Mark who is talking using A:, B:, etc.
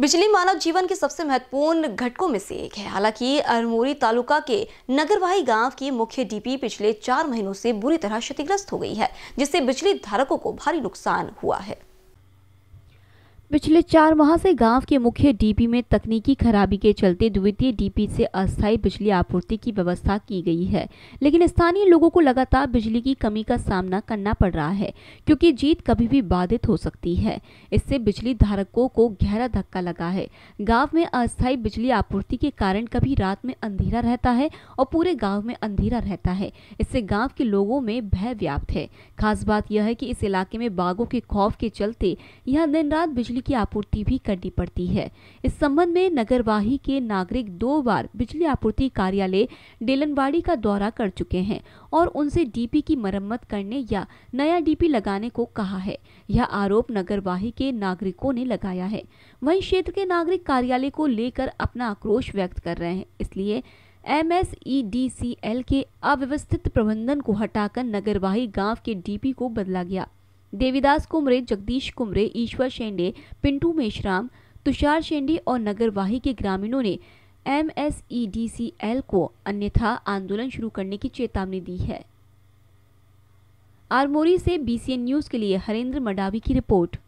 A: बिजली मानव जीवन के सबसे महत्वपूर्ण घटकों में से एक है हालांकि अरमोरी तालुका के नगरवाही गांव की मुख्य डीपी पिछले चार महीनों से बुरी तरह क्षतिग्रस्त हो गई है जिससे बिजली धारकों को भारी नुकसान हुआ है पिछले चार माह से गांव के मुख्य डीपी में तकनीकी खराबी के चलते द्वितीय डीपी से अस्थायी बिजली आपूर्ति की व्यवस्था की गई है लेकिन स्थानीय लोगों को लगातार बिजली की कमी का सामना करना पड़ रहा है क्योंकि जीत कभी भी बाधित हो सकती है इससे बिजली धारकों को गहरा धक्का लगा है गाँव में अस्थायी बिजली आपूर्ति के कारण कभी रात में अंधेरा रहता है और पूरे गाँव में अंधेरा रहता है इससे गाँव के लोगों में भय व्याप्त है खास बात यह है की इस इलाके में बाघों के खौफ के चलते यह दिन रात बिजली बिजली की आपूर्ति भी करनी पड़ती है इस संबंध में नगरवाही के नागरिक दो बार बिजली आपूर्ति कार्यालय डेलनवाड़ी का दौरा कर चुके हैं और उनसे डीपी की मरम्मत करने या नया डीपी लगाने को कहा है यह आरोप नगरवाही के नागरिकों ने लगाया है वहीं क्षेत्र के नागरिक कार्यालय को लेकर अपना आक्रोश व्यक्त कर रहे हैं इसलिए एल के अव्यवस्थित प्रबंधन को हटाकर नगरवाही गांव के डीपी को बदला गया देवीदास कुमरे जगदीश कुमरे ईश्वर शेंडे पिंटू मेशराम तुषार शेंडे और नगरवाही के ग्रामीणों ने एम e को अन्यथा आंदोलन शुरू करने की चेतावनी दी है आरमोरी से बीसीएन न्यूज़ के लिए हरेंद्र मडावी की रिपोर्ट